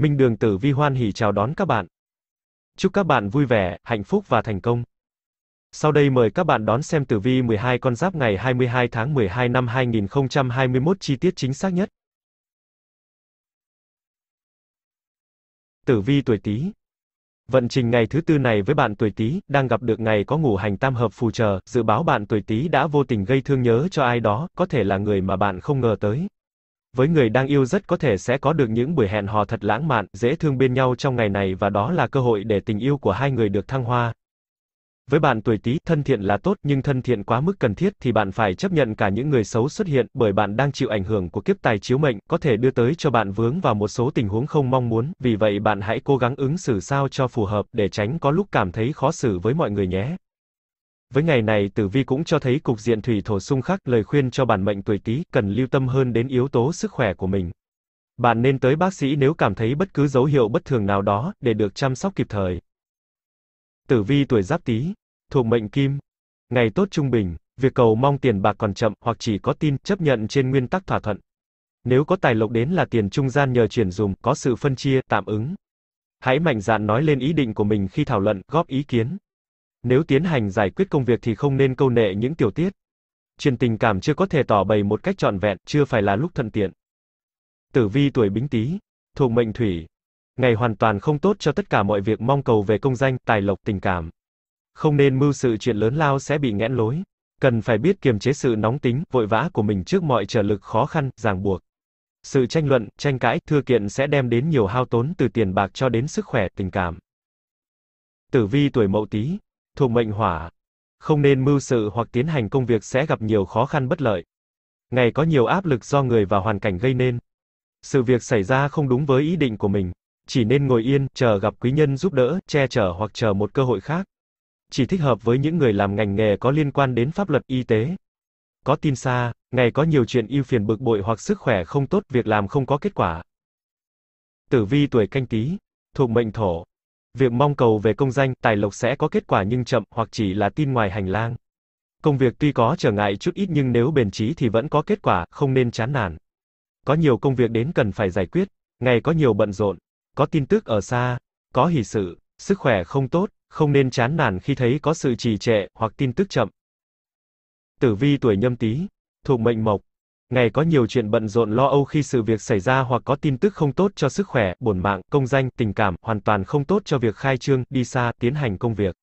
Minh Đường Tử Vi hoan hỉ chào đón các bạn. Chúc các bạn vui vẻ, hạnh phúc và thành công. Sau đây mời các bạn đón xem tử vi 12 con giáp ngày 22 tháng 12 năm 2021 chi tiết chính xác nhất. Tử vi tuổi Tý. Vận trình ngày thứ tư này với bạn tuổi Tý đang gặp được ngày có ngũ hành tam hợp phù trợ, dự báo bạn tuổi Tý đã vô tình gây thương nhớ cho ai đó, có thể là người mà bạn không ngờ tới. Với người đang yêu rất có thể sẽ có được những buổi hẹn hò thật lãng mạn, dễ thương bên nhau trong ngày này và đó là cơ hội để tình yêu của hai người được thăng hoa. Với bạn tuổi Tý, thân thiện là tốt nhưng thân thiện quá mức cần thiết thì bạn phải chấp nhận cả những người xấu xuất hiện bởi bạn đang chịu ảnh hưởng của kiếp tài chiếu mệnh, có thể đưa tới cho bạn vướng vào một số tình huống không mong muốn, vì vậy bạn hãy cố gắng ứng xử sao cho phù hợp để tránh có lúc cảm thấy khó xử với mọi người nhé. Với ngày này tử vi cũng cho thấy cục diện thủy thổ xung khắc, lời khuyên cho bản mệnh tuổi Tý cần lưu tâm hơn đến yếu tố sức khỏe của mình. Bạn nên tới bác sĩ nếu cảm thấy bất cứ dấu hiệu bất thường nào đó để được chăm sóc kịp thời. Tử vi tuổi Giáp Tý, thuộc mệnh Kim, ngày tốt trung bình, việc cầu mong tiền bạc còn chậm hoặc chỉ có tin chấp nhận trên nguyên tắc thỏa thuận. Nếu có tài lộc đến là tiền trung gian nhờ chuyển dùm, có sự phân chia, tạm ứng. Hãy mạnh dạn nói lên ý định của mình khi thảo luận, góp ý kiến. Nếu tiến hành giải quyết công việc thì không nên câu nệ những tiểu tiết. Chuyện tình cảm chưa có thể tỏ bày một cách trọn vẹn, chưa phải là lúc thuận tiện. Tử vi tuổi Bính Tý, thuộc mệnh thủy. Ngày hoàn toàn không tốt cho tất cả mọi việc mong cầu về công danh, tài lộc, tình cảm. Không nên mưu sự chuyện lớn lao sẽ bị nghẽn lối. Cần phải biết kiềm chế sự nóng tính, vội vã của mình trước mọi trở lực khó khăn, ràng buộc. Sự tranh luận, tranh cãi, thưa kiện sẽ đem đến nhiều hao tốn từ tiền bạc cho đến sức khỏe, tình cảm. Tử vi tuổi Mậu Tý, thuộc mệnh hỏa. Không nên mưu sự hoặc tiến hành công việc sẽ gặp nhiều khó khăn bất lợi. Ngày có nhiều áp lực do người và hoàn cảnh gây nên. Sự việc xảy ra không đúng với ý định của mình, chỉ nên ngồi yên, chờ gặp quý nhân giúp đỡ, che chở hoặc chờ một cơ hội khác. Chỉ thích hợp với những người làm ngành nghề có liên quan đến pháp luật y tế. Có tin xa, ngày có nhiều chuyện ưu phiền bực bội hoặc sức khỏe không tốt, việc làm không có kết quả. Tử vi tuổi canh tí, thuộc mệnh thổ, Việc mong cầu về công danh, tài lộc sẽ có kết quả nhưng chậm, hoặc chỉ là tin ngoài hành lang. Công việc tuy có trở ngại chút ít nhưng nếu bền chí thì vẫn có kết quả, không nên chán nản. Có nhiều công việc đến cần phải giải quyết, ngày có nhiều bận rộn, có tin tức ở xa, có hỷ sự, sức khỏe không tốt, không nên chán nản khi thấy có sự trì trệ hoặc tin tức chậm. Tử vi tuổi nhâm tý, thuộc mệnh mộc, Ngày có nhiều chuyện bận rộn lo âu khi sự việc xảy ra hoặc có tin tức không tốt cho sức khỏe, bổn mạng, công danh, tình cảm, hoàn toàn không tốt cho việc khai trương, đi xa, tiến hành công việc.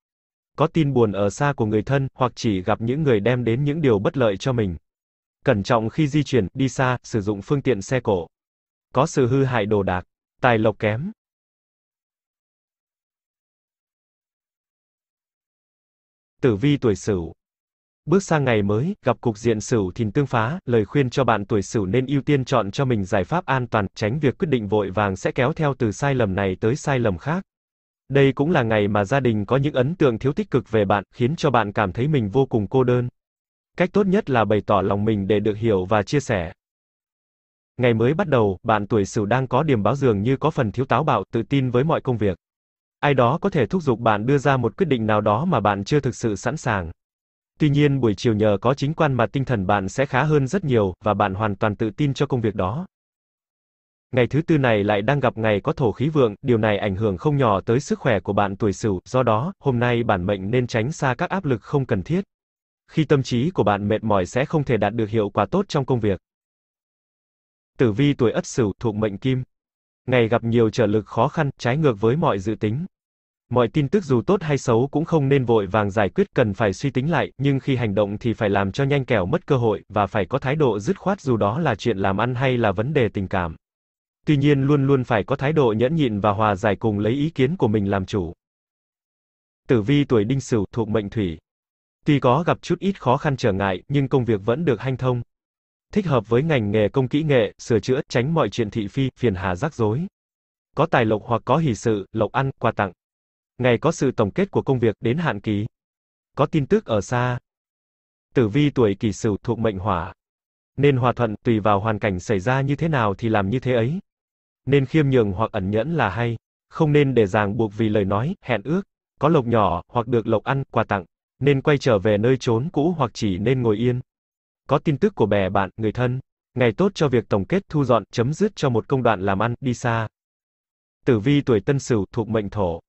Có tin buồn ở xa của người thân, hoặc chỉ gặp những người đem đến những điều bất lợi cho mình. Cẩn trọng khi di chuyển, đi xa, sử dụng phương tiện xe cổ. Có sự hư hại đồ đạc, tài lộc kém. Tử vi tuổi Sửu Bước sang ngày mới, gặp cục diện sửu thìn tương phá, lời khuyên cho bạn tuổi sửu nên ưu tiên chọn cho mình giải pháp an toàn, tránh việc quyết định vội vàng sẽ kéo theo từ sai lầm này tới sai lầm khác. Đây cũng là ngày mà gia đình có những ấn tượng thiếu tích cực về bạn, khiến cho bạn cảm thấy mình vô cùng cô đơn. Cách tốt nhất là bày tỏ lòng mình để được hiểu và chia sẻ. Ngày mới bắt đầu, bạn tuổi sửu đang có điểm báo dường như có phần thiếu táo bạo, tự tin với mọi công việc. Ai đó có thể thúc giục bạn đưa ra một quyết định nào đó mà bạn chưa thực sự sẵn sàng. Tuy nhiên buổi chiều nhờ có chính quan mà tinh thần bạn sẽ khá hơn rất nhiều, và bạn hoàn toàn tự tin cho công việc đó. Ngày thứ tư này lại đang gặp ngày có thổ khí vượng, điều này ảnh hưởng không nhỏ tới sức khỏe của bạn tuổi sửu, do đó, hôm nay bản mệnh nên tránh xa các áp lực không cần thiết. Khi tâm trí của bạn mệt mỏi sẽ không thể đạt được hiệu quả tốt trong công việc. Tử vi tuổi Ất Sửu thuộc mệnh Kim. Ngày gặp nhiều trở lực khó khăn, trái ngược với mọi dự tính. Mọi tin tức dù tốt hay xấu cũng không nên vội vàng giải quyết, cần phải suy tính lại, nhưng khi hành động thì phải làm cho nhanh kẻo mất cơ hội và phải có thái độ dứt khoát dù đó là chuyện làm ăn hay là vấn đề tình cảm. Tuy nhiên luôn luôn phải có thái độ nhẫn nhịn và hòa giải cùng lấy ý kiến của mình làm chủ. Tử vi tuổi Đinh Sửu thuộc mệnh Thủy. Tuy có gặp chút ít khó khăn trở ngại, nhưng công việc vẫn được hanh thông. Thích hợp với ngành nghề công kỹ nghệ, sửa chữa, tránh mọi chuyện thị phi, phiền hà rắc rối. Có tài lộc hoặc có hỷ sự, lộc ăn, quà tặng. Ngày có sự tổng kết của công việc đến hạn ký, Có tin tức ở xa. Tử vi tuổi kỷ sửu thuộc mệnh hỏa. Nên hòa thuận, tùy vào hoàn cảnh xảy ra như thế nào thì làm như thế ấy. Nên khiêm nhường hoặc ẩn nhẫn là hay. Không nên để ràng buộc vì lời nói, hẹn ước. Có lộc nhỏ, hoặc được lộc ăn, quà tặng. Nên quay trở về nơi trốn cũ hoặc chỉ nên ngồi yên. Có tin tức của bè bạn, người thân. Ngày tốt cho việc tổng kết thu dọn, chấm dứt cho một công đoạn làm ăn, đi xa. Tử vi tuổi Tân Sửu thuộc mệnh Thổ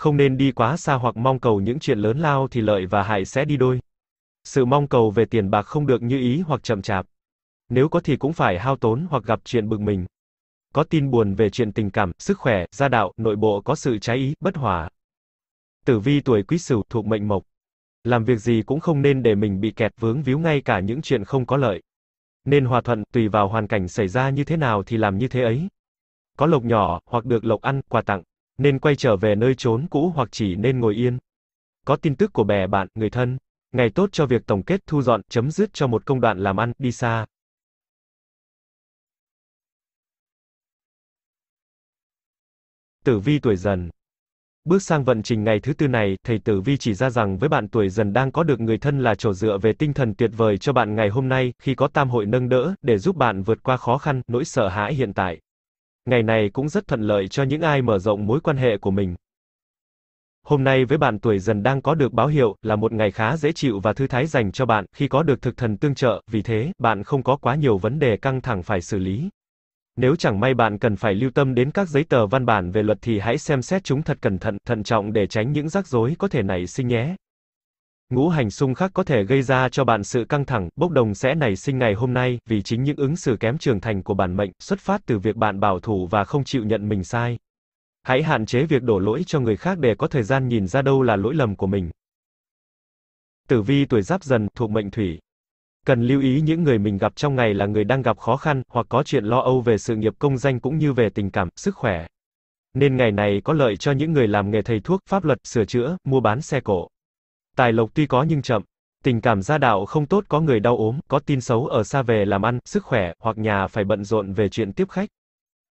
không nên đi quá xa hoặc mong cầu những chuyện lớn lao thì lợi và hại sẽ đi đôi. Sự mong cầu về tiền bạc không được như ý hoặc chậm chạp. Nếu có thì cũng phải hao tốn hoặc gặp chuyện bực mình. Có tin buồn về chuyện tình cảm, sức khỏe, gia đạo, nội bộ có sự trái ý, bất hòa. Tử vi tuổi Quý Sửu thuộc mệnh Mộc. Làm việc gì cũng không nên để mình bị kẹt vướng víu ngay cả những chuyện không có lợi. Nên hòa thuận, tùy vào hoàn cảnh xảy ra như thế nào thì làm như thế ấy. Có lộc nhỏ, hoặc được lộc ăn, quà tặng nên quay trở về nơi trốn cũ hoặc chỉ nên ngồi yên. Có tin tức của bè bạn, người thân, ngày tốt cho việc tổng kết thu dọn, chấm dứt cho một công đoạn làm ăn, đi xa. Tử vi tuổi dần Bước sang vận trình ngày thứ tư này, thầy Tử Vi chỉ ra rằng với bạn tuổi dần đang có được người thân là chỗ dựa về tinh thần tuyệt vời cho bạn ngày hôm nay, khi có tam hội nâng đỡ, để giúp bạn vượt qua khó khăn, nỗi sợ hãi hiện tại. Ngày này cũng rất thuận lợi cho những ai mở rộng mối quan hệ của mình. Hôm nay với bạn tuổi dần đang có được báo hiệu là một ngày khá dễ chịu và thư thái dành cho bạn khi có được thực thần tương trợ, vì thế, bạn không có quá nhiều vấn đề căng thẳng phải xử lý. Nếu chẳng may bạn cần phải lưu tâm đến các giấy tờ văn bản về luật thì hãy xem xét chúng thật cẩn thận, thận trọng để tránh những rắc rối có thể nảy sinh nhé. Ngũ hành xung khắc có thể gây ra cho bạn sự căng thẳng, bốc đồng sẽ nảy sinh ngày hôm nay, vì chính những ứng xử kém trưởng thành của bản mệnh, xuất phát từ việc bạn bảo thủ và không chịu nhận mình sai. Hãy hạn chế việc đổ lỗi cho người khác để có thời gian nhìn ra đâu là lỗi lầm của mình. Tử vi tuổi giáp dần, thuộc mệnh thủy. Cần lưu ý những người mình gặp trong ngày là người đang gặp khó khăn, hoặc có chuyện lo âu về sự nghiệp công danh cũng như về tình cảm, sức khỏe. Nên ngày này có lợi cho những người làm nghề thầy thuốc, pháp luật, sửa chữa, mua bán xe cộ. Tài lộc tuy có nhưng chậm. Tình cảm gia đạo không tốt có người đau ốm, có tin xấu ở xa về làm ăn, sức khỏe, hoặc nhà phải bận rộn về chuyện tiếp khách.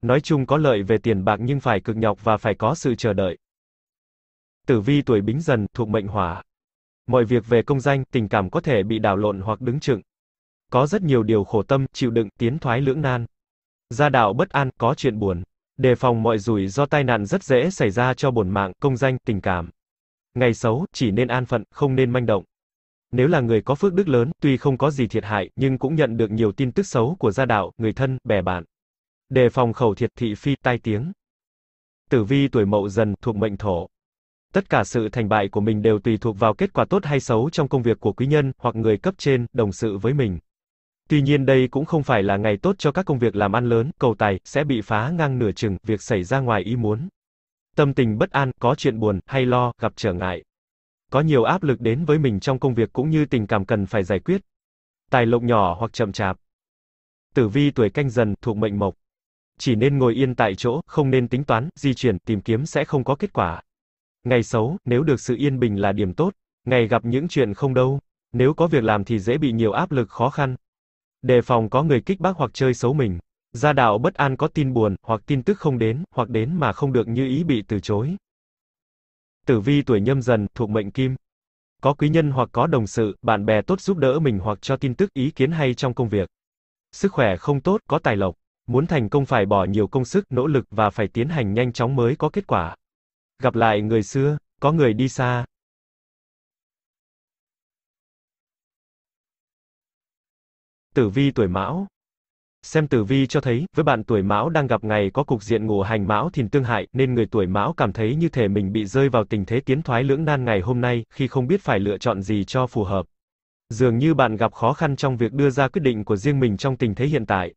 Nói chung có lợi về tiền bạc nhưng phải cực nhọc và phải có sự chờ đợi. Tử vi tuổi bính dần, thuộc mệnh hỏa. Mọi việc về công danh, tình cảm có thể bị đảo lộn hoặc đứng chừng. Có rất nhiều điều khổ tâm, chịu đựng, tiến thoái lưỡng nan. Gia đạo bất an, có chuyện buồn. Đề phòng mọi rủi do tai nạn rất dễ xảy ra cho bổn mạng, công danh, tình cảm. Ngày xấu, chỉ nên an phận, không nên manh động. Nếu là người có phước đức lớn, tuy không có gì thiệt hại, nhưng cũng nhận được nhiều tin tức xấu của gia đạo, người thân, bè bạn. Đề phòng khẩu thiệt thị phi tai tiếng. Tử vi tuổi mậu dần thuộc mệnh thổ. Tất cả sự thành bại của mình đều tùy thuộc vào kết quả tốt hay xấu trong công việc của quý nhân hoặc người cấp trên, đồng sự với mình. Tuy nhiên đây cũng không phải là ngày tốt cho các công việc làm ăn lớn, cầu tài sẽ bị phá ngang nửa chừng, việc xảy ra ngoài ý muốn tâm tình bất an, có chuyện buồn hay lo, gặp trở ngại. Có nhiều áp lực đến với mình trong công việc cũng như tình cảm cần phải giải quyết. Tài lộc nhỏ hoặc chậm chạp. Tử vi tuổi canh dần thuộc mệnh mộc. Chỉ nên ngồi yên tại chỗ, không nên tính toán, di chuyển, tìm kiếm sẽ không có kết quả. Ngày xấu, nếu được sự yên bình là điểm tốt, ngày gặp những chuyện không đâu, nếu có việc làm thì dễ bị nhiều áp lực khó khăn. Đề phòng có người kích bác hoặc chơi xấu mình gia đạo bất an có tin buồn, hoặc tin tức không đến, hoặc đến mà không được như ý bị từ chối. Tử vi tuổi nhâm dần, thuộc mệnh kim. Có quý nhân hoặc có đồng sự, bạn bè tốt giúp đỡ mình hoặc cho tin tức ý kiến hay trong công việc. Sức khỏe không tốt, có tài lộc. Muốn thành công phải bỏ nhiều công sức, nỗ lực và phải tiến hành nhanh chóng mới có kết quả. Gặp lại người xưa, có người đi xa, Tử vi tuổi Mão, Xem tử vi cho thấy, với bạn tuổi mão đang gặp ngày có cục diện ngũ hành mão thìn tương hại, nên người tuổi mão cảm thấy như thể mình bị rơi vào tình thế tiến thoái lưỡng nan ngày hôm nay, khi không biết phải lựa chọn gì cho phù hợp. Dường như bạn gặp khó khăn trong việc đưa ra quyết định của riêng mình trong tình thế hiện tại.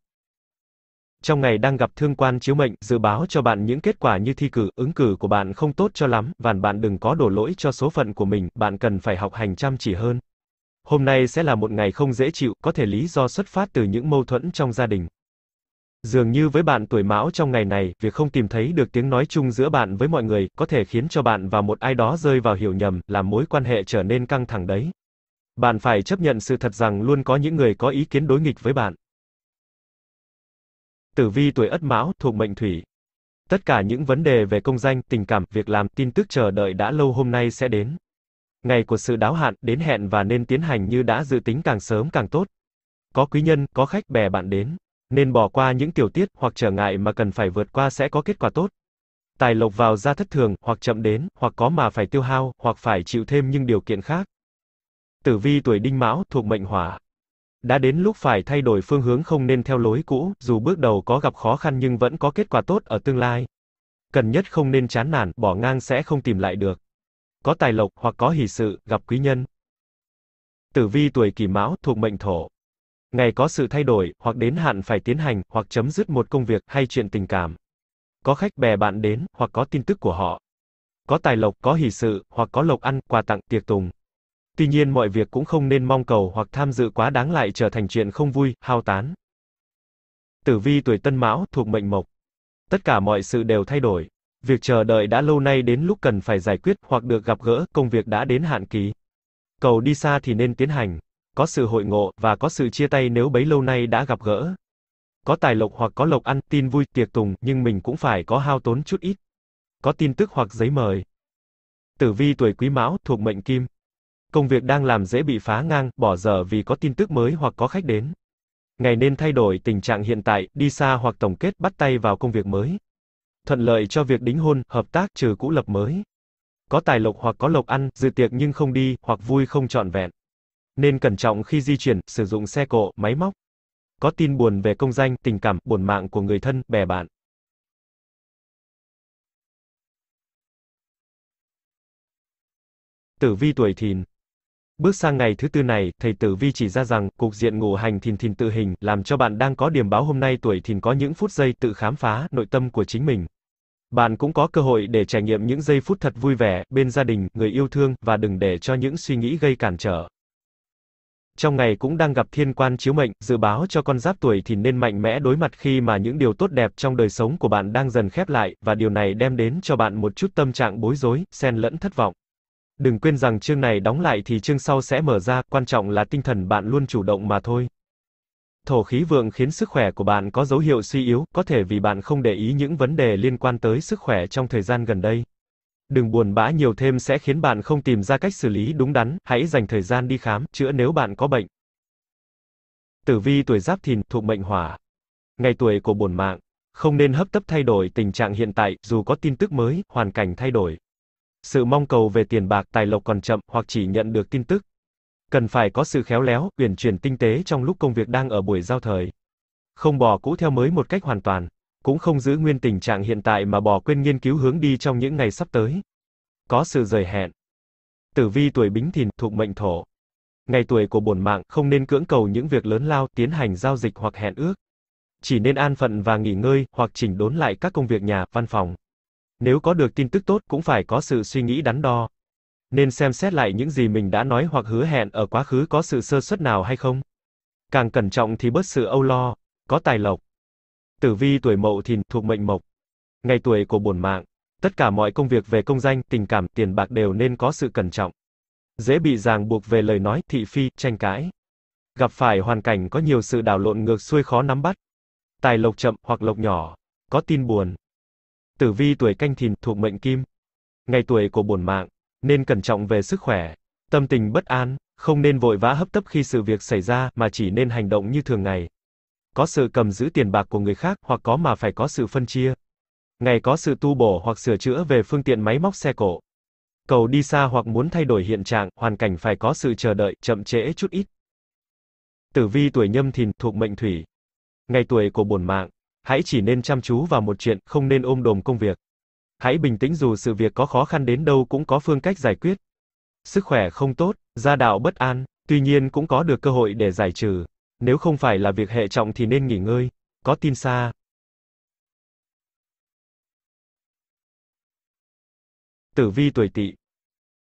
Trong ngày đang gặp thương quan chiếu mệnh, dự báo cho bạn những kết quả như thi cử, ứng cử của bạn không tốt cho lắm, và bạn đừng có đổ lỗi cho số phận của mình, bạn cần phải học hành chăm chỉ hơn hôm nay sẽ là một ngày không dễ chịu, có thể lý do xuất phát từ những mâu thuẫn trong gia đình. Dường như với bạn tuổi mão trong ngày này, việc không tìm thấy được tiếng nói chung giữa bạn với mọi người, có thể khiến cho bạn và một ai đó rơi vào hiểu nhầm, làm mối quan hệ trở nên căng thẳng đấy. Bạn phải chấp nhận sự thật rằng luôn có những người có ý kiến đối nghịch với bạn. Tử vi tuổi Ất Mão thuộc mệnh Thủy. Tất cả những vấn đề về công danh, tình cảm, việc làm, tin tức chờ đợi đã lâu hôm nay sẽ đến ngày của sự đáo hạn đến hẹn và nên tiến hành như đã dự tính càng sớm càng tốt. Có quý nhân, có khách bè bạn đến, nên bỏ qua những tiểu tiết hoặc trở ngại mà cần phải vượt qua sẽ có kết quả tốt. Tài lộc vào ra thất thường, hoặc chậm đến, hoặc có mà phải tiêu hao, hoặc phải chịu thêm những điều kiện khác. Tử vi tuổi đinh mão thuộc mệnh hỏa. Đã đến lúc phải thay đổi phương hướng không nên theo lối cũ, dù bước đầu có gặp khó khăn nhưng vẫn có kết quả tốt ở tương lai. Cần nhất không nên chán nản, bỏ ngang sẽ không tìm lại được có tài lộc hoặc có hỷ sự, gặp quý nhân. Tử vi tuổi kỷ mão thuộc mệnh thổ. Ngày có sự thay đổi, hoặc đến hạn phải tiến hành, hoặc chấm dứt một công việc hay chuyện tình cảm. Có khách bè bạn đến, hoặc có tin tức của họ. Có tài lộc, có hỷ sự, hoặc có lộc ăn, quà tặng, tiệc tùng. Tuy nhiên mọi việc cũng không nên mong cầu hoặc tham dự quá đáng lại trở thành chuyện không vui, hao tán. Tử vi tuổi Tân Mão thuộc mệnh Mộc. Tất cả mọi sự đều thay đổi, Việc chờ đợi đã lâu nay đến lúc cần phải giải quyết hoặc được gặp gỡ, công việc đã đến hạn kỳ. Cầu đi xa thì nên tiến hành. Có sự hội ngộ và có sự chia tay nếu bấy lâu nay đã gặp gỡ. Có tài lộc hoặc có lộc ăn, tin vui, tiệc tùng, nhưng mình cũng phải có hao tốn chút ít. Có tin tức hoặc giấy mời. Tử vi tuổi Quý Mão thuộc mệnh Kim. Công việc đang làm dễ bị phá ngang, bỏ dở vì có tin tức mới hoặc có khách đến. Ngày nên thay đổi tình trạng hiện tại, đi xa hoặc tổng kết bắt tay vào công việc mới thuận lợi cho việc đính hôn, hợp tác trừ cũ lập mới. Có tài lộc hoặc có lộc ăn, dự tiệc nhưng không đi, hoặc vui không trọn vẹn. Nên cẩn trọng khi di chuyển, sử dụng xe cộ, máy móc. Có tin buồn về công danh, tình cảm, buồn mạng của người thân, bè bạn. Tử vi tuổi thìn Bước sang ngày thứ tư này, thầy Tử Vi chỉ ra rằng, cục diện ngũ hành thìn thìn tự hình, làm cho bạn đang có điểm báo hôm nay tuổi thìn có những phút giây tự khám phá nội tâm của chính mình. Bạn cũng có cơ hội để trải nghiệm những giây phút thật vui vẻ, bên gia đình, người yêu thương, và đừng để cho những suy nghĩ gây cản trở. Trong ngày cũng đang gặp thiên quan chiếu mệnh, dự báo cho con giáp tuổi thìn nên mạnh mẽ đối mặt khi mà những điều tốt đẹp trong đời sống của bạn đang dần khép lại, và điều này đem đến cho bạn một chút tâm trạng bối rối, xen lẫn thất vọng. Đừng quên rằng chương này đóng lại thì chương sau sẽ mở ra, quan trọng là tinh thần bạn luôn chủ động mà thôi. Thổ khí vượng khiến sức khỏe của bạn có dấu hiệu suy yếu, có thể vì bạn không để ý những vấn đề liên quan tới sức khỏe trong thời gian gần đây. Đừng buồn bã nhiều thêm sẽ khiến bạn không tìm ra cách xử lý đúng đắn, hãy dành thời gian đi khám, chữa nếu bạn có bệnh. Tử vi tuổi Giáp Thìn thuộc mệnh Hỏa. Ngày tuổi của bổn mạng, không nên hấp tấp thay đổi tình trạng hiện tại, dù có tin tức mới, hoàn cảnh thay đổi, sự mong cầu về tiền bạc tài lộc còn chậm hoặc chỉ nhận được tin tức. Cần phải có sự khéo léo, uyển chuyển tinh tế trong lúc công việc đang ở buổi giao thời. Không bỏ cũ theo mới một cách hoàn toàn, cũng không giữ nguyên tình trạng hiện tại mà bỏ quên nghiên cứu hướng đi trong những ngày sắp tới. Có sự rời hẹn. Tử vi tuổi Bính Thìn thuộc mệnh Thổ. Ngày tuổi của bổn mạng không nên cưỡng cầu những việc lớn lao, tiến hành giao dịch hoặc hẹn ước. Chỉ nên an phận và nghỉ ngơi hoặc chỉnh đốn lại các công việc nhà, văn phòng. Nếu có được tin tức tốt cũng phải có sự suy nghĩ đắn đo. Nên xem xét lại những gì mình đã nói hoặc hứa hẹn ở quá khứ có sự sơ suất nào hay không. Càng cẩn trọng thì bớt sự âu lo, có tài lộc. Tử vi tuổi mậu thìn thuộc mệnh mộc. Ngày tuổi của bổn mạng. Tất cả mọi công việc về công danh, tình cảm, tiền bạc đều nên có sự cẩn trọng. Dễ bị ràng buộc về lời nói, thị phi, tranh cãi. Gặp phải hoàn cảnh có nhiều sự đảo lộn ngược xuôi khó nắm bắt. Tài lộc chậm hoặc lộc nhỏ. Có tin buồn, Tử vi tuổi canh thìn thuộc mệnh kim. Ngày tuổi của bổn mạng, nên cẩn trọng về sức khỏe, tâm tình bất an, không nên vội vã hấp tấp khi sự việc xảy ra mà chỉ nên hành động như thường ngày. Có sự cầm giữ tiền bạc của người khác hoặc có mà phải có sự phân chia. Ngày có sự tu bổ hoặc sửa chữa về phương tiện máy móc xe cộ. Cầu đi xa hoặc muốn thay đổi hiện trạng, hoàn cảnh phải có sự chờ đợi, chậm trễ chút ít. Tử vi tuổi nhâm thìn thuộc mệnh thủy. Ngày tuổi của bổn mạng, hãy chỉ nên chăm chú vào một chuyện, không nên ôm đồm công việc. Hãy bình tĩnh dù sự việc có khó khăn đến đâu cũng có phương cách giải quyết. Sức khỏe không tốt, gia đạo bất an, tuy nhiên cũng có được cơ hội để giải trừ. Nếu không phải là việc hệ trọng thì nên nghỉ ngơi, có tin xa. Tử vi tuổi Tỵ.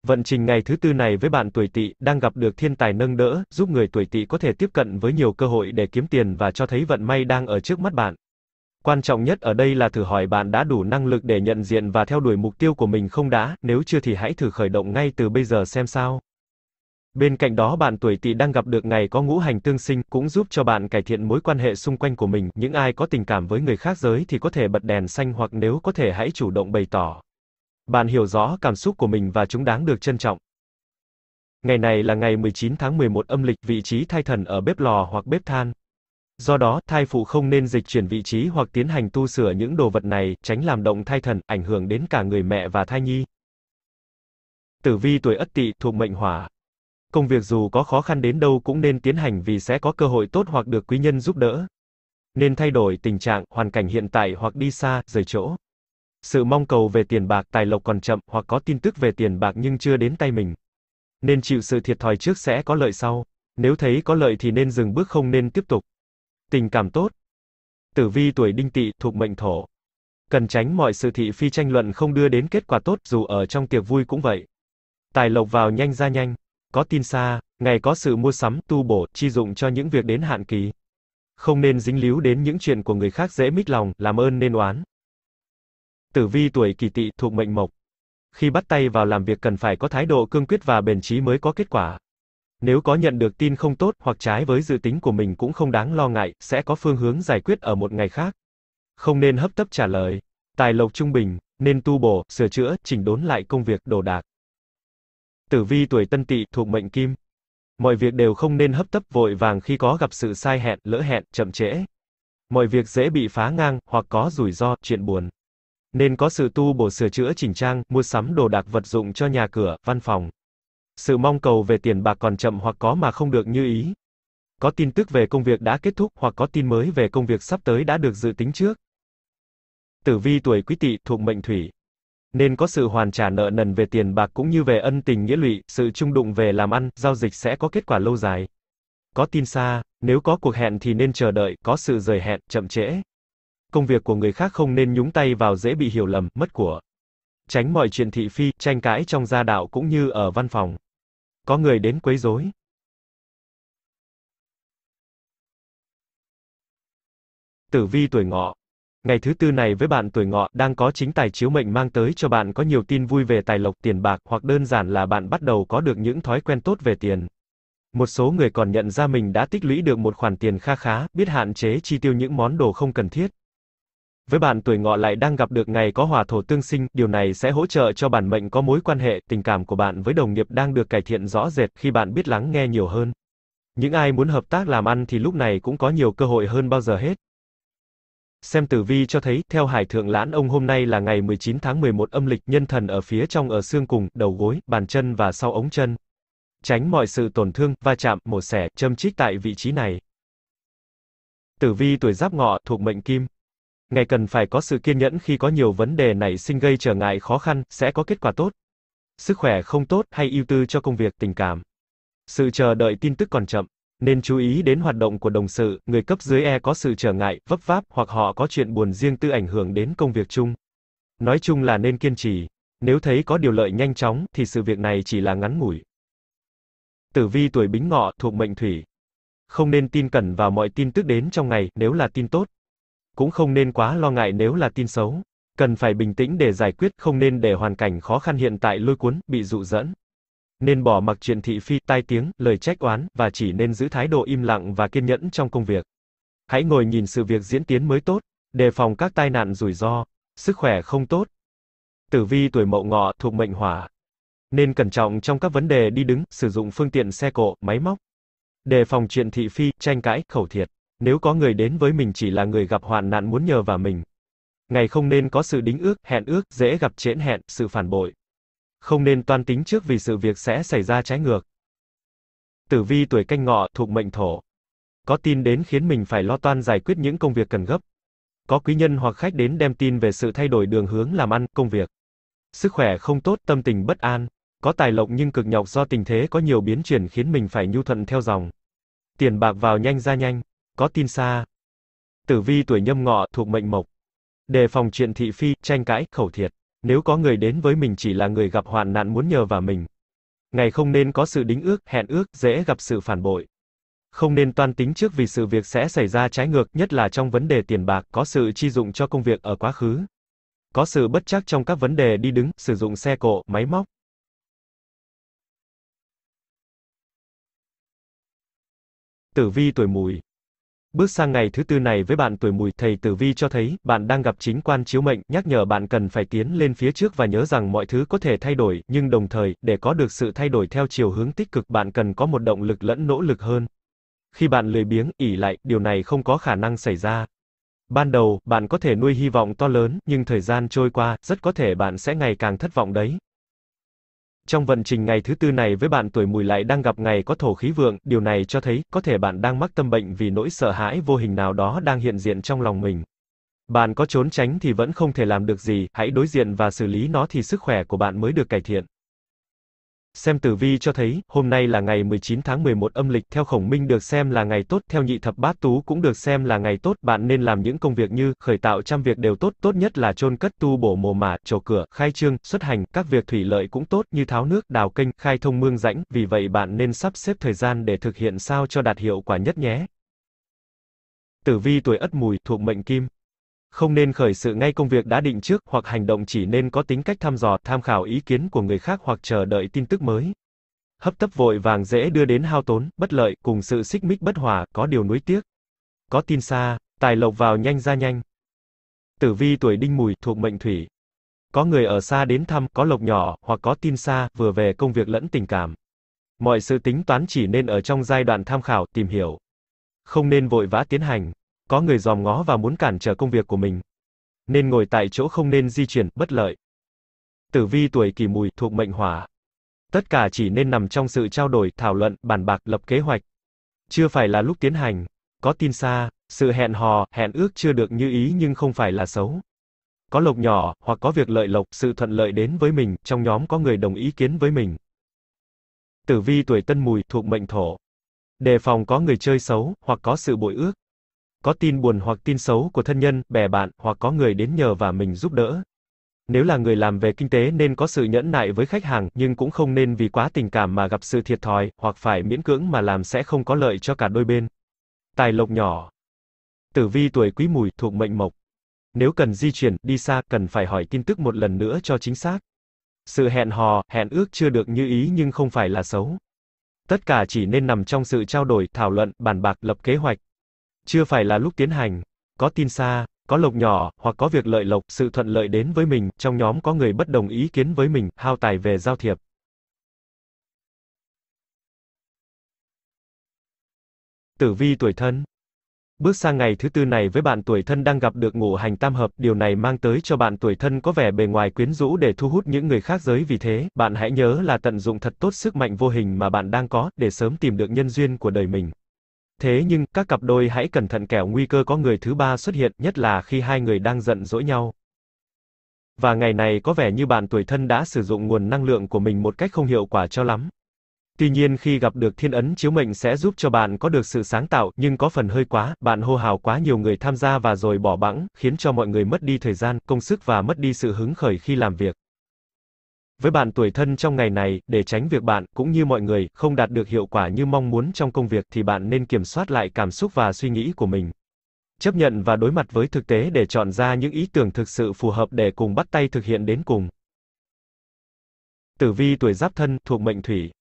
Vận trình ngày thứ tư này với bạn tuổi Tỵ đang gặp được thiên tài nâng đỡ, giúp người tuổi Tỵ có thể tiếp cận với nhiều cơ hội để kiếm tiền và cho thấy vận may đang ở trước mắt bạn. Quan trọng nhất ở đây là thử hỏi bạn đã đủ năng lực để nhận diện và theo đuổi mục tiêu của mình không đã, nếu chưa thì hãy thử khởi động ngay từ bây giờ xem sao. Bên cạnh đó bạn tuổi tỵ đang gặp được ngày có ngũ hành tương sinh cũng giúp cho bạn cải thiện mối quan hệ xung quanh của mình, những ai có tình cảm với người khác giới thì có thể bật đèn xanh hoặc nếu có thể hãy chủ động bày tỏ. Bạn hiểu rõ cảm xúc của mình và chúng đáng được trân trọng. Ngày này là ngày 19 tháng 11 âm lịch, vị trí thai thần ở bếp lò hoặc bếp than. Do đó, thai phụ không nên dịch chuyển vị trí hoặc tiến hành tu sửa những đồ vật này, tránh làm động thai thần, ảnh hưởng đến cả người mẹ và thai nhi. Tử vi tuổi Ất Tỵ thuộc mệnh Hỏa. Công việc dù có khó khăn đến đâu cũng nên tiến hành vì sẽ có cơ hội tốt hoặc được quý nhân giúp đỡ. Nên thay đổi tình trạng, hoàn cảnh hiện tại hoặc đi xa, rời chỗ. Sự mong cầu về tiền bạc, tài lộc còn chậm hoặc có tin tức về tiền bạc nhưng chưa đến tay mình. Nên chịu sự thiệt thòi trước sẽ có lợi sau. Nếu thấy có lợi thì nên dừng bước không nên tiếp tục. Tình cảm tốt. Tử vi tuổi đinh tỵ thuộc mệnh thổ. Cần tránh mọi sự thị phi tranh luận không đưa đến kết quả tốt, dù ở trong tiệc vui cũng vậy. Tài lộc vào nhanh ra nhanh. Có tin xa, ngày có sự mua sắm, tu bổ, chi dụng cho những việc đến hạn kỳ. Không nên dính líu đến những chuyện của người khác dễ mít lòng, làm ơn nên oán. Tử vi tuổi kỷ tỵ thuộc mệnh mộc. Khi bắt tay vào làm việc cần phải có thái độ cương quyết và bền trí mới có kết quả. Nếu có nhận được tin không tốt hoặc trái với dự tính của mình cũng không đáng lo ngại, sẽ có phương hướng giải quyết ở một ngày khác. Không nên hấp tấp trả lời. Tài lộc trung bình, nên tu bổ, sửa chữa, chỉnh đốn lại công việc đồ đạc. Tử vi tuổi Tân Tỵ thuộc mệnh Kim. Mọi việc đều không nên hấp tấp vội vàng khi có gặp sự sai hẹn, lỡ hẹn, chậm trễ. Mọi việc dễ bị phá ngang hoặc có rủi ro, chuyện buồn. Nên có sự tu bổ sửa chữa chỉnh trang, mua sắm đồ đạc vật dụng cho nhà cửa, văn phòng sự mong cầu về tiền bạc còn chậm hoặc có mà không được như ý. Có tin tức về công việc đã kết thúc hoặc có tin mới về công việc sắp tới đã được dự tính trước. Tử vi tuổi Quý Tỵ thuộc mệnh Thủy, nên có sự hoàn trả nợ nần về tiền bạc cũng như về ân tình nghĩa lụy, sự chung đụng về làm ăn, giao dịch sẽ có kết quả lâu dài. Có tin xa, nếu có cuộc hẹn thì nên chờ đợi, có sự rời hẹn, chậm trễ. Công việc của người khác không nên nhúng tay vào dễ bị hiểu lầm, mất của. Tránh mọi chuyện thị phi, tranh cãi trong gia đạo cũng như ở văn phòng. Có người đến quấy rối. Tử vi tuổi ngọ. Ngày thứ tư này với bạn tuổi ngọ đang có chính tài chiếu mệnh mang tới cho bạn có nhiều tin vui về tài lộc tiền bạc hoặc đơn giản là bạn bắt đầu có được những thói quen tốt về tiền. Một số người còn nhận ra mình đã tích lũy được một khoản tiền kha khá, biết hạn chế chi tiêu những món đồ không cần thiết. Với bạn tuổi ngọ lại đang gặp được ngày có hòa thổ tương sinh, điều này sẽ hỗ trợ cho bản mệnh có mối quan hệ, tình cảm của bạn với đồng nghiệp đang được cải thiện rõ rệt khi bạn biết lắng nghe nhiều hơn. Những ai muốn hợp tác làm ăn thì lúc này cũng có nhiều cơ hội hơn bao giờ hết. Xem tử vi cho thấy, theo Hải Thượng Lãn ông hôm nay là ngày 19 tháng 11 âm lịch, nhân thần ở phía trong ở xương cùng, đầu gối, bàn chân và sau ống chân. Tránh mọi sự tổn thương, va chạm, mổ xẻ, châm chích tại vị trí này. Tử vi tuổi giáp ngọ, thuộc mệnh kim ngày cần phải có sự kiên nhẫn khi có nhiều vấn đề nảy sinh gây trở ngại khó khăn, sẽ có kết quả tốt. Sức khỏe không tốt hay ưu tư cho công việc, tình cảm. Sự chờ đợi tin tức còn chậm, nên chú ý đến hoạt động của đồng sự, người cấp dưới e có sự trở ngại, vấp váp hoặc họ có chuyện buồn riêng tư ảnh hưởng đến công việc chung. Nói chung là nên kiên trì, nếu thấy có điều lợi nhanh chóng thì sự việc này chỉ là ngắn ngủi. Tử vi tuổi Bính Ngọ thuộc mệnh Thủy. Không nên tin cẩn vào mọi tin tức đến trong ngày, nếu là tin tốt, cũng không nên quá lo ngại nếu là tin xấu. Cần phải bình tĩnh để giải quyết, không nên để hoàn cảnh khó khăn hiện tại lôi cuốn, bị dụ dẫn. Nên bỏ mặc chuyện thị phi, tai tiếng, lời trách oán, và chỉ nên giữ thái độ im lặng và kiên nhẫn trong công việc. Hãy ngồi nhìn sự việc diễn tiến mới tốt, đề phòng các tai nạn rủi ro, sức khỏe không tốt. Tử vi tuổi mậu ngọ thuộc mệnh hỏa. Nên cẩn trọng trong các vấn đề đi đứng, sử dụng phương tiện xe cộ, máy móc. Đề phòng chuyện thị phi, tranh cãi, khẩu thiệt. Nếu có người đến với mình chỉ là người gặp hoạn nạn muốn nhờ vào mình. Ngày không nên có sự đính ước, hẹn ước, dễ gặp trễn hẹn, sự phản bội. Không nên toan tính trước vì sự việc sẽ xảy ra trái ngược. Tử vi tuổi canh ngọ, thuộc mệnh thổ. Có tin đến khiến mình phải lo toan giải quyết những công việc cần gấp. Có quý nhân hoặc khách đến đem tin về sự thay đổi đường hướng làm ăn, công việc. Sức khỏe không tốt, tâm tình bất an. Có tài lộc nhưng cực nhọc do tình thế có nhiều biến chuyển khiến mình phải nhu thuận theo dòng. Tiền bạc vào nhanh ra nhanh có tin xa. Tử vi tuổi nhâm ngọ thuộc mệnh mộc. Đề phòng chuyện thị phi, tranh cãi, khẩu thiệt. Nếu có người đến với mình chỉ là người gặp hoạn nạn muốn nhờ vào mình. Ngày không nên có sự đính ước, hẹn ước, dễ gặp sự phản bội. Không nên toan tính trước vì sự việc sẽ xảy ra trái ngược, nhất là trong vấn đề tiền bạc, có sự chi dụng cho công việc ở quá khứ. Có sự bất chắc trong các vấn đề đi đứng, sử dụng xe cộ, máy móc. Tử vi tuổi mùi Bước sang ngày thứ tư này với bạn tuổi mùi, thầy tử vi cho thấy, bạn đang gặp chính quan chiếu mệnh, nhắc nhở bạn cần phải tiến lên phía trước và nhớ rằng mọi thứ có thể thay đổi, nhưng đồng thời, để có được sự thay đổi theo chiều hướng tích cực bạn cần có một động lực lẫn nỗ lực hơn. Khi bạn lười biếng, ỉ lại, điều này không có khả năng xảy ra. Ban đầu, bạn có thể nuôi hy vọng to lớn, nhưng thời gian trôi qua, rất có thể bạn sẽ ngày càng thất vọng đấy. Trong vận trình ngày thứ tư này với bạn tuổi mùi lại đang gặp ngày có thổ khí vượng, điều này cho thấy có thể bạn đang mắc tâm bệnh vì nỗi sợ hãi vô hình nào đó đang hiện diện trong lòng mình. Bạn có trốn tránh thì vẫn không thể làm được gì, hãy đối diện và xử lý nó thì sức khỏe của bạn mới được cải thiện. Xem tử vi cho thấy, hôm nay là ngày 19 tháng 11 âm lịch theo khổng minh được xem là ngày tốt, theo nhị thập bát tú cũng được xem là ngày tốt, bạn nên làm những công việc như, khởi tạo trăm việc đều tốt, tốt nhất là chôn cất tu bổ mồ mả, trổ cửa, khai trương, xuất hành, các việc thủy lợi cũng tốt như tháo nước, đào kênh, khai thông mương rãnh, vì vậy bạn nên sắp xếp thời gian để thực hiện sao cho đạt hiệu quả nhất nhé. Tử vi tuổi Ất Mùi thuộc mệnh Kim không nên khởi sự ngay công việc đã định trước hoặc hành động chỉ nên có tính cách thăm dò, tham khảo ý kiến của người khác hoặc chờ đợi tin tức mới. Hấp tấp vội vàng dễ đưa đến hao tốn, bất lợi, cùng sự xích mích bất hòa, có điều nuối tiếc. Có tin xa, tài lộc vào nhanh ra nhanh. Tử vi tuổi đinh mùi thuộc mệnh thủy. Có người ở xa đến thăm, có lộc nhỏ, hoặc có tin xa, vừa về công việc lẫn tình cảm. Mọi sự tính toán chỉ nên ở trong giai đoạn tham khảo, tìm hiểu. Không nên vội vã tiến hành có người dòm ngó và muốn cản trở công việc của mình. Nên ngồi tại chỗ không nên di chuyển, bất lợi. Tử vi tuổi kỷ mùi thuộc mệnh hỏa. Tất cả chỉ nên nằm trong sự trao đổi, thảo luận, bàn bạc, lập kế hoạch. Chưa phải là lúc tiến hành. Có tin xa, sự hẹn hò, hẹn ước chưa được như ý nhưng không phải là xấu. Có lộc nhỏ, hoặc có việc lợi lộc, sự thuận lợi đến với mình, trong nhóm có người đồng ý kiến với mình. Tử vi tuổi tân mùi thuộc mệnh thổ. Đề phòng có người chơi xấu, hoặc có sự bội ước có tin buồn hoặc tin xấu của thân nhân, bè bạn, hoặc có người đến nhờ và mình giúp đỡ. Nếu là người làm về kinh tế nên có sự nhẫn nại với khách hàng, nhưng cũng không nên vì quá tình cảm mà gặp sự thiệt thòi, hoặc phải miễn cưỡng mà làm sẽ không có lợi cho cả đôi bên. Tài lộc nhỏ. Tử vi tuổi Quý Mùi thuộc mệnh Mộc. Nếu cần di chuyển, đi xa, cần phải hỏi tin tức một lần nữa cho chính xác. Sự hẹn hò, hẹn ước chưa được như ý nhưng không phải là xấu. Tất cả chỉ nên nằm trong sự trao đổi, thảo luận, bàn bạc, lập kế hoạch, chưa phải là lúc tiến hành, có tin xa, có lộc nhỏ, hoặc có việc lợi lộc, sự thuận lợi đến với mình, trong nhóm có người bất đồng ý kiến với mình, hao tài về giao thiệp. Tử vi tuổi thân Bước sang ngày thứ tư này với bạn tuổi thân đang gặp được ngũ hành tam hợp, điều này mang tới cho bạn tuổi thân có vẻ bề ngoài quyến rũ để thu hút những người khác giới vì thế, bạn hãy nhớ là tận dụng thật tốt sức mạnh vô hình mà bạn đang có, để sớm tìm được nhân duyên của đời mình. Thế nhưng, các cặp đôi hãy cẩn thận kẻo nguy cơ có người thứ ba xuất hiện, nhất là khi hai người đang giận dỗi nhau. Và ngày này có vẻ như bạn tuổi thân đã sử dụng nguồn năng lượng của mình một cách không hiệu quả cho lắm. Tuy nhiên khi gặp được thiên ấn chiếu mệnh sẽ giúp cho bạn có được sự sáng tạo, nhưng có phần hơi quá, bạn hô hào quá nhiều người tham gia và rồi bỏ bẵng, khiến cho mọi người mất đi thời gian, công sức và mất đi sự hứng khởi khi làm việc với bạn tuổi thân trong ngày này, để tránh việc bạn, cũng như mọi người, không đạt được hiệu quả như mong muốn trong công việc thì bạn nên kiểm soát lại cảm xúc và suy nghĩ của mình. Chấp nhận và đối mặt với thực tế để chọn ra những ý tưởng thực sự phù hợp để cùng bắt tay thực hiện đến cùng. Tử vi tuổi giáp thân, thuộc mệnh thủy.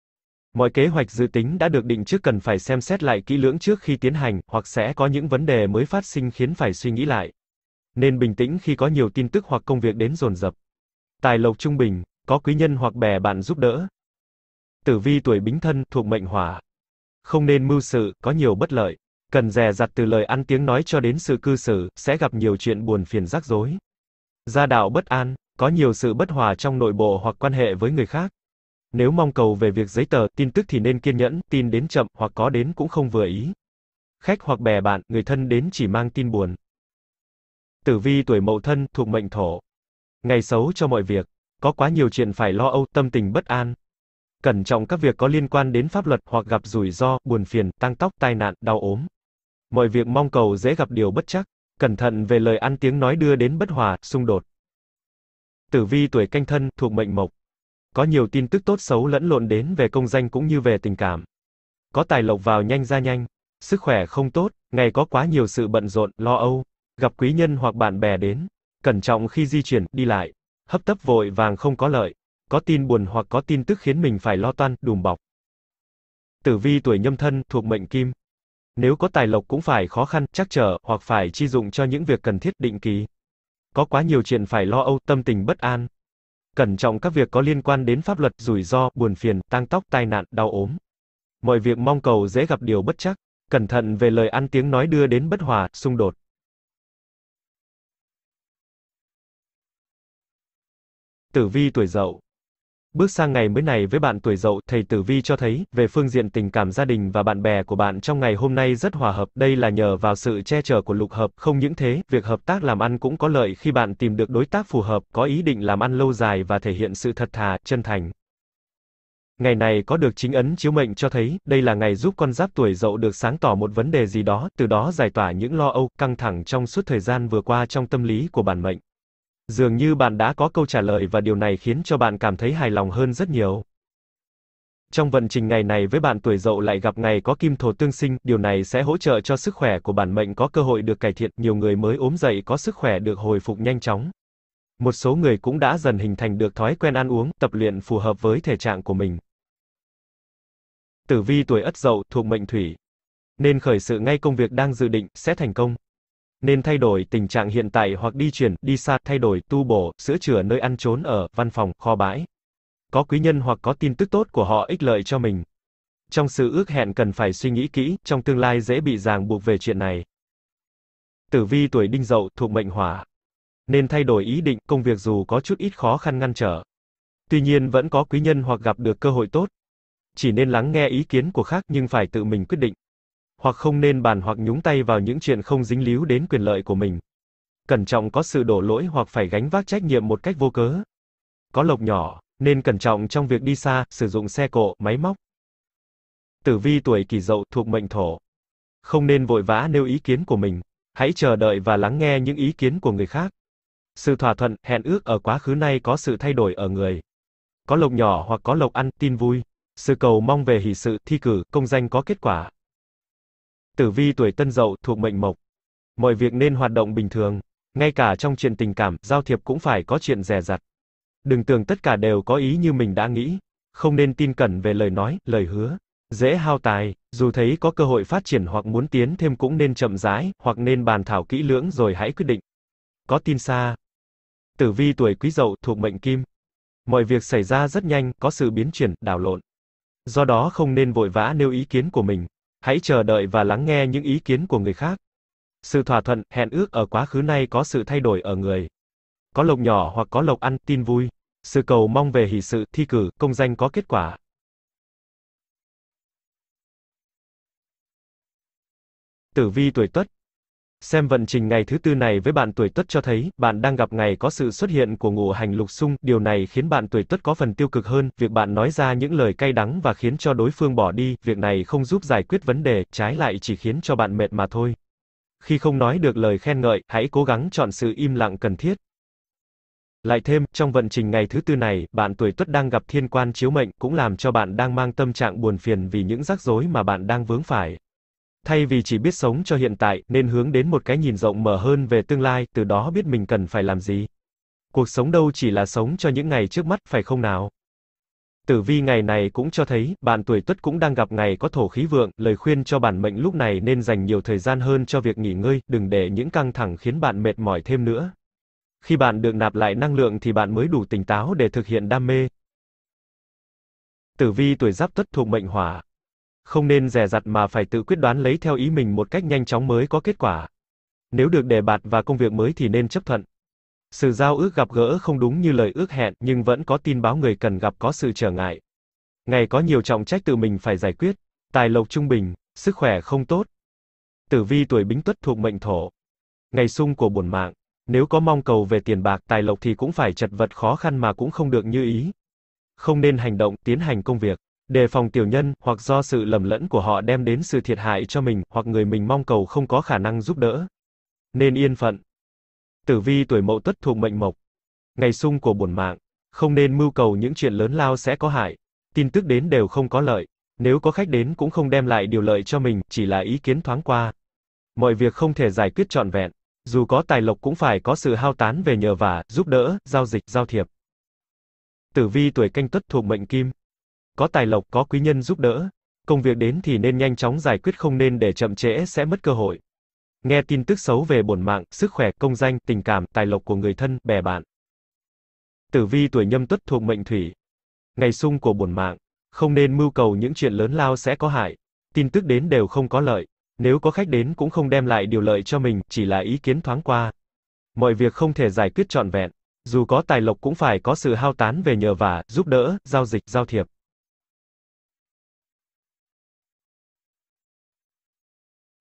Mọi kế hoạch dự tính đã được định trước cần phải xem xét lại kỹ lưỡng trước khi tiến hành, hoặc sẽ có những vấn đề mới phát sinh khiến phải suy nghĩ lại. Nên bình tĩnh khi có nhiều tin tức hoặc công việc đến dồn dập. Tài lộc trung bình, có quý nhân hoặc bè bạn giúp đỡ. Tử vi tuổi bính thân thuộc mệnh hỏa. Không nên mưu sự, có nhiều bất lợi. Cần dè dặt từ lời ăn tiếng nói cho đến sự cư xử, sẽ gặp nhiều chuyện buồn phiền rắc rối. Gia đạo bất an, có nhiều sự bất hòa trong nội bộ hoặc quan hệ với người khác. Nếu mong cầu về việc giấy tờ, tin tức thì nên kiên nhẫn, tin đến chậm hoặc có đến cũng không vừa ý. Khách hoặc bè bạn, người thân đến chỉ mang tin buồn. Tử vi tuổi mậu thân thuộc mệnh thổ. Ngày xấu cho mọi việc có quá nhiều chuyện phải lo âu, tâm tình bất an. Cẩn trọng các việc có liên quan đến pháp luật hoặc gặp rủi ro, buồn phiền, tăng tóc, tai nạn, đau ốm. Mọi việc mong cầu dễ gặp điều bất chắc, cẩn thận về lời ăn tiếng nói đưa đến bất hòa, xung đột. Tử vi tuổi canh thân thuộc mệnh mộc. Có nhiều tin tức tốt xấu lẫn lộn đến về công danh cũng như về tình cảm. Có tài lộc vào nhanh ra nhanh, sức khỏe không tốt, ngày có quá nhiều sự bận rộn, lo âu, gặp quý nhân hoặc bạn bè đến, cẩn trọng khi di chuyển, đi lại hấp tấp vội vàng không có lợi, có tin buồn hoặc có tin tức khiến mình phải lo toan, đùm bọc. Tử vi tuổi nhâm thân thuộc mệnh kim. Nếu có tài lộc cũng phải khó khăn, chắc trở, hoặc phải chi dụng cho những việc cần thiết định kỳ. Có quá nhiều chuyện phải lo âu, tâm tình bất an. Cẩn trọng các việc có liên quan đến pháp luật, rủi ro, buồn phiền, tăng tóc, tai nạn, đau ốm. Mọi việc mong cầu dễ gặp điều bất chắc. Cẩn thận về lời ăn tiếng nói đưa đến bất hòa, xung đột. Tử vi tuổi dậu Bước sang ngày mới này với bạn tuổi dậu, thầy Tử Vi cho thấy, về phương diện tình cảm gia đình và bạn bè của bạn trong ngày hôm nay rất hòa hợp, đây là nhờ vào sự che chở của lục hợp, không những thế, việc hợp tác làm ăn cũng có lợi khi bạn tìm được đối tác phù hợp, có ý định làm ăn lâu dài và thể hiện sự thật thà, chân thành. Ngày này có được chính ấn chiếu mệnh cho thấy, đây là ngày giúp con giáp tuổi dậu được sáng tỏ một vấn đề gì đó, từ đó giải tỏa những lo âu, căng thẳng trong suốt thời gian vừa qua trong tâm lý của bản mệnh. Dường như bạn đã có câu trả lời và điều này khiến cho bạn cảm thấy hài lòng hơn rất nhiều. Trong vận trình ngày này với bạn tuổi dậu lại gặp ngày có kim thổ tương sinh, điều này sẽ hỗ trợ cho sức khỏe của bản mệnh có cơ hội được cải thiện, nhiều người mới ốm dậy có sức khỏe được hồi phục nhanh chóng. Một số người cũng đã dần hình thành được thói quen ăn uống, tập luyện phù hợp với thể trạng của mình. Tử vi tuổi Ất Dậu thuộc mệnh Thủy, nên khởi sự ngay công việc đang dự định sẽ thành công nên thay đổi tình trạng hiện tại hoặc đi chuyển, đi xa, thay đổi, tu bổ, sửa chữa nơi ăn trốn ở, văn phòng, kho bãi. Có quý nhân hoặc có tin tức tốt của họ ích lợi cho mình. Trong sự ước hẹn cần phải suy nghĩ kỹ, trong tương lai dễ bị ràng buộc về chuyện này. Tử vi tuổi đinh dậu thuộc mệnh hỏa. Nên thay đổi ý định, công việc dù có chút ít khó khăn ngăn trở. Tuy nhiên vẫn có quý nhân hoặc gặp được cơ hội tốt. Chỉ nên lắng nghe ý kiến của khác nhưng phải tự mình quyết định hoặc không nên bàn hoặc nhúng tay vào những chuyện không dính líu đến quyền lợi của mình. Cẩn trọng có sự đổ lỗi hoặc phải gánh vác trách nhiệm một cách vô cớ. Có lộc nhỏ, nên cẩn trọng trong việc đi xa, sử dụng xe cộ, máy móc. Tử vi tuổi kỷ dậu thuộc mệnh thổ. Không nên vội vã nêu ý kiến của mình, hãy chờ đợi và lắng nghe những ý kiến của người khác. Sự thỏa thuận, hẹn ước ở quá khứ nay có sự thay đổi ở người. Có lộc nhỏ hoặc có lộc ăn, tin vui. Sự cầu mong về hỷ sự, thi cử, công danh có kết quả. Tử vi tuổi Tân Dậu thuộc mệnh Mộc. Mọi việc nên hoạt động bình thường, ngay cả trong chuyện tình cảm, giao thiệp cũng phải có chuyện dè rặt. Đừng tưởng tất cả đều có ý như mình đã nghĩ, không nên tin cẩn về lời nói, lời hứa. Dễ hao tài, dù thấy có cơ hội phát triển hoặc muốn tiến thêm cũng nên chậm rãi, hoặc nên bàn thảo kỹ lưỡng rồi hãy quyết định. Có tin xa. Tử vi tuổi Quý Dậu thuộc mệnh Kim. Mọi việc xảy ra rất nhanh, có sự biến chuyển, đảo lộn. Do đó không nên vội vã nêu ý kiến của mình. Hãy chờ đợi và lắng nghe những ý kiến của người khác. Sự thỏa thuận, hẹn ước ở quá khứ nay có sự thay đổi ở người. Có lộc nhỏ hoặc có lộc ăn, tin vui. Sự cầu mong về hỷ sự, thi cử, công danh có kết quả. Tử vi tuổi Tuất, Xem vận trình ngày thứ tư này với bạn tuổi Tuất cho thấy, bạn đang gặp ngày có sự xuất hiện của ngũ hành lục xung, điều này khiến bạn tuổi Tuất có phần tiêu cực hơn, việc bạn nói ra những lời cay đắng và khiến cho đối phương bỏ đi, việc này không giúp giải quyết vấn đề, trái lại chỉ khiến cho bạn mệt mà thôi. Khi không nói được lời khen ngợi, hãy cố gắng chọn sự im lặng cần thiết. Lại thêm, trong vận trình ngày thứ tư này, bạn tuổi Tuất đang gặp thiên quan chiếu mệnh, cũng làm cho bạn đang mang tâm trạng buồn phiền vì những rắc rối mà bạn đang vướng phải. Thay vì chỉ biết sống cho hiện tại, nên hướng đến một cái nhìn rộng mở hơn về tương lai, từ đó biết mình cần phải làm gì. Cuộc sống đâu chỉ là sống cho những ngày trước mắt, phải không nào? Tử vi ngày này cũng cho thấy, bạn tuổi tuất cũng đang gặp ngày có thổ khí vượng, lời khuyên cho bản mệnh lúc này nên dành nhiều thời gian hơn cho việc nghỉ ngơi, đừng để những căng thẳng khiến bạn mệt mỏi thêm nữa. Khi bạn được nạp lại năng lượng thì bạn mới đủ tỉnh táo để thực hiện đam mê. Tử vi tuổi giáp tuất thuộc mệnh hỏa, không nên dè dặt mà phải tự quyết đoán lấy theo ý mình một cách nhanh chóng mới có kết quả. Nếu được đề bạt và công việc mới thì nên chấp thuận. Sự giao ước gặp gỡ không đúng như lời ước hẹn nhưng vẫn có tin báo người cần gặp có sự trở ngại. Ngày có nhiều trọng trách tự mình phải giải quyết, tài lộc trung bình, sức khỏe không tốt. Tử vi tuổi bính tuất thuộc mệnh thổ. Ngày sung của bổn mạng, nếu có mong cầu về tiền bạc tài lộc thì cũng phải chật vật khó khăn mà cũng không được như ý. Không nên hành động, tiến hành công việc đề phòng tiểu nhân hoặc do sự lầm lẫn của họ đem đến sự thiệt hại cho mình hoặc người mình mong cầu không có khả năng giúp đỡ. Nên yên phận. Tử vi tuổi Mậu Tuất thuộc mệnh mộc, ngày sung của bổn mạng, không nên mưu cầu những chuyện lớn lao sẽ có hại, tin tức đến đều không có lợi, nếu có khách đến cũng không đem lại điều lợi cho mình, chỉ là ý kiến thoáng qua. Mọi việc không thể giải quyết trọn vẹn, dù có tài lộc cũng phải có sự hao tán về nhờ vả, giúp đỡ, giao dịch, giao thiệp. Tử vi tuổi canh tuất thuộc mệnh kim, có tài lộc có quý nhân giúp đỡ. Công việc đến thì nên nhanh chóng giải quyết không nên để chậm trễ sẽ mất cơ hội. Nghe tin tức xấu về bổn mạng, sức khỏe, công danh, tình cảm, tài lộc của người thân, bè bạn. Tử vi tuổi nhâm tuất thuộc mệnh thủy. Ngày sung của bổn mạng. Không nên mưu cầu những chuyện lớn lao sẽ có hại. Tin tức đến đều không có lợi. Nếu có khách đến cũng không đem lại điều lợi cho mình, chỉ là ý kiến thoáng qua. Mọi việc không thể giải quyết trọn vẹn. Dù có tài lộc cũng phải có sự hao tán về nhờ vả, giúp đỡ, giao dịch, giao thiệp.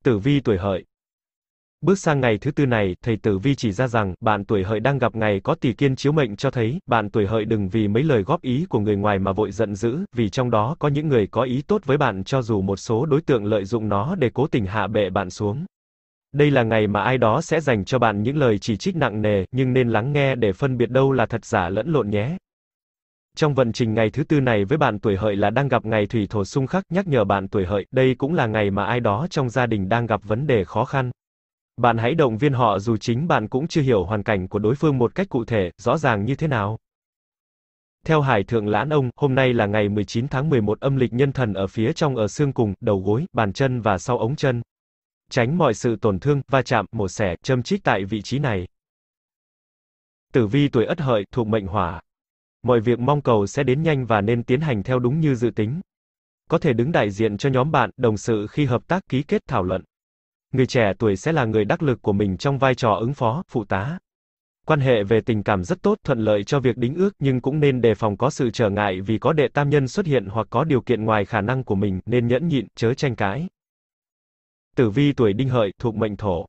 Tử vi tuổi hợi. Bước sang ngày thứ tư này, thầy Tử Vi chỉ ra rằng, bạn tuổi hợi đang gặp ngày có tỷ kiên chiếu mệnh cho thấy, bạn tuổi hợi đừng vì mấy lời góp ý của người ngoài mà vội giận dữ, vì trong đó có những người có ý tốt với bạn cho dù một số đối tượng lợi dụng nó để cố tình hạ bệ bạn xuống. Đây là ngày mà ai đó sẽ dành cho bạn những lời chỉ trích nặng nề, nhưng nên lắng nghe để phân biệt đâu là thật giả lẫn lộn nhé. Trong vận trình ngày thứ tư này với bạn tuổi hợi là đang gặp ngày thủy thổ xung khắc, nhắc nhở bạn tuổi hợi, đây cũng là ngày mà ai đó trong gia đình đang gặp vấn đề khó khăn. Bạn hãy động viên họ dù chính bạn cũng chưa hiểu hoàn cảnh của đối phương một cách cụ thể, rõ ràng như thế nào. Theo Hải Thượng Lãn Ông, hôm nay là ngày 19 tháng 11 âm lịch nhân thần ở phía trong ở xương cùng, đầu gối, bàn chân và sau ống chân. Tránh mọi sự tổn thương, va chạm, mổ xẻ, châm chích tại vị trí này. Tử vi tuổi Ất Hợi thuộc mệnh Hỏa, Mọi việc mong cầu sẽ đến nhanh và nên tiến hành theo đúng như dự tính. Có thể đứng đại diện cho nhóm bạn, đồng sự khi hợp tác ký kết thảo luận. Người trẻ tuổi sẽ là người đắc lực của mình trong vai trò ứng phó, phụ tá. Quan hệ về tình cảm rất tốt, thuận lợi cho việc đính ước nhưng cũng nên đề phòng có sự trở ngại vì có đệ tam nhân xuất hiện hoặc có điều kiện ngoài khả năng của mình, nên nhẫn nhịn, chớ tranh cãi. Tử vi tuổi đinh hợi, thuộc mệnh thổ.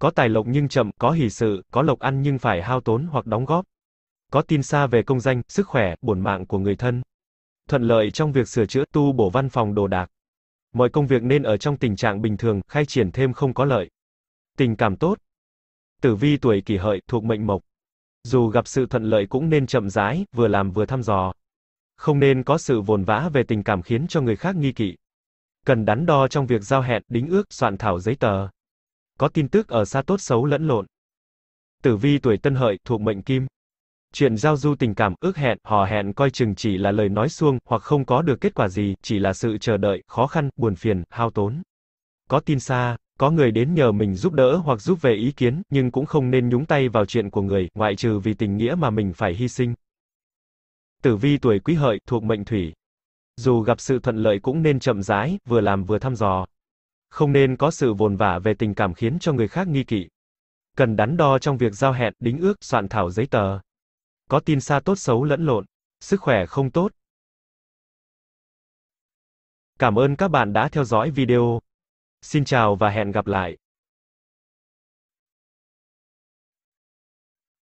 Có tài lộc nhưng chậm, có hỷ sự, có lộc ăn nhưng phải hao tốn hoặc đóng góp có tin xa về công danh, sức khỏe, bổn mạng của người thân. Thuận lợi trong việc sửa chữa, tu bổ văn phòng đồ đạc. Mọi công việc nên ở trong tình trạng bình thường, khai triển thêm không có lợi. Tình cảm tốt. Tử vi tuổi kỷ hợi, thuộc mệnh mộc. Dù gặp sự thuận lợi cũng nên chậm rãi, vừa làm vừa thăm dò. Không nên có sự vồn vã về tình cảm khiến cho người khác nghi kỵ. Cần đắn đo trong việc giao hẹn, đính ước, soạn thảo giấy tờ. Có tin tức ở xa tốt xấu lẫn lộn. Tử vi tuổi Tân Hợi thuộc mệnh Kim, Chuyện giao du tình cảm, ước hẹn, hò hẹn coi chừng chỉ là lời nói suông, hoặc không có được kết quả gì, chỉ là sự chờ đợi, khó khăn, buồn phiền, hao tốn. Có tin xa, có người đến nhờ mình giúp đỡ hoặc giúp về ý kiến, nhưng cũng không nên nhúng tay vào chuyện của người, ngoại trừ vì tình nghĩa mà mình phải hy sinh. Tử vi tuổi quý hợi, thuộc mệnh thủy. Dù gặp sự thuận lợi cũng nên chậm rãi, vừa làm vừa thăm dò. Không nên có sự vồn vả về tình cảm khiến cho người khác nghi kỵ. Cần đắn đo trong việc giao hẹn, đính ước, soạn thảo giấy tờ có tin xa tốt xấu lẫn lộn, sức khỏe không tốt. Cảm ơn các bạn đã theo dõi video. Xin chào và hẹn gặp lại.